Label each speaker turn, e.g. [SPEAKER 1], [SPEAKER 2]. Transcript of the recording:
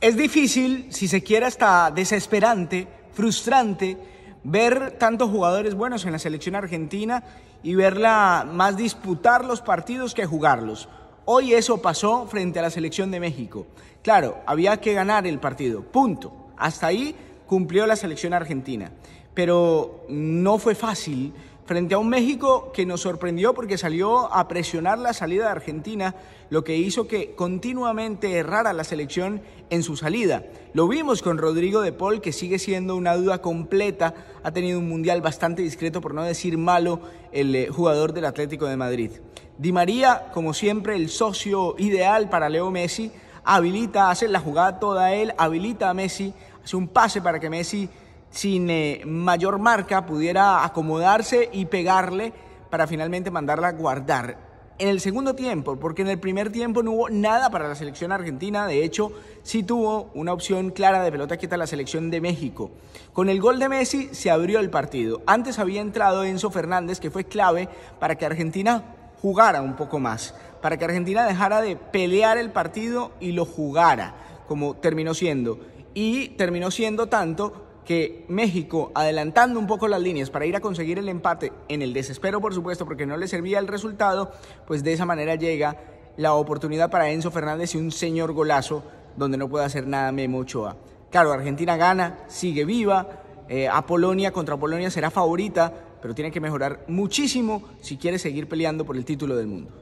[SPEAKER 1] Es difícil, si se quiere hasta desesperante, frustrante, ver tantos jugadores buenos en la selección argentina y verla más disputar los partidos que jugarlos. Hoy eso pasó frente a la selección de México. Claro, había que ganar el partido, punto. Hasta ahí cumplió la selección argentina. Pero no fue fácil frente a un México que nos sorprendió porque salió a presionar la salida de Argentina, lo que hizo que continuamente errara la selección en su salida. Lo vimos con Rodrigo de Paul, que sigue siendo una duda completa, ha tenido un mundial bastante discreto, por no decir malo, el eh, jugador del Atlético de Madrid. Di María, como siempre, el socio ideal para Leo Messi, habilita, hace la jugada toda él, habilita a Messi, hace un pase para que Messi sin eh, mayor marca pudiera acomodarse y pegarle para finalmente mandarla a guardar. En el segundo tiempo, porque en el primer tiempo no hubo nada para la selección argentina, de hecho sí tuvo una opción clara de pelota quieta la selección de México. Con el gol de Messi se abrió el partido. Antes había entrado Enzo Fernández, que fue clave para que Argentina jugara un poco más, para que Argentina dejara de pelear el partido y lo jugara, como terminó siendo. Y terminó siendo tanto que México, adelantando un poco las líneas para ir a conseguir el empate, en el desespero por supuesto, porque no le servía el resultado, pues de esa manera llega la oportunidad para Enzo Fernández y un señor golazo donde no puede hacer nada Memo Ochoa. Claro, Argentina gana, sigue viva, eh, a Polonia contra Polonia será favorita, pero tiene que mejorar muchísimo si quiere seguir peleando por el título del mundo.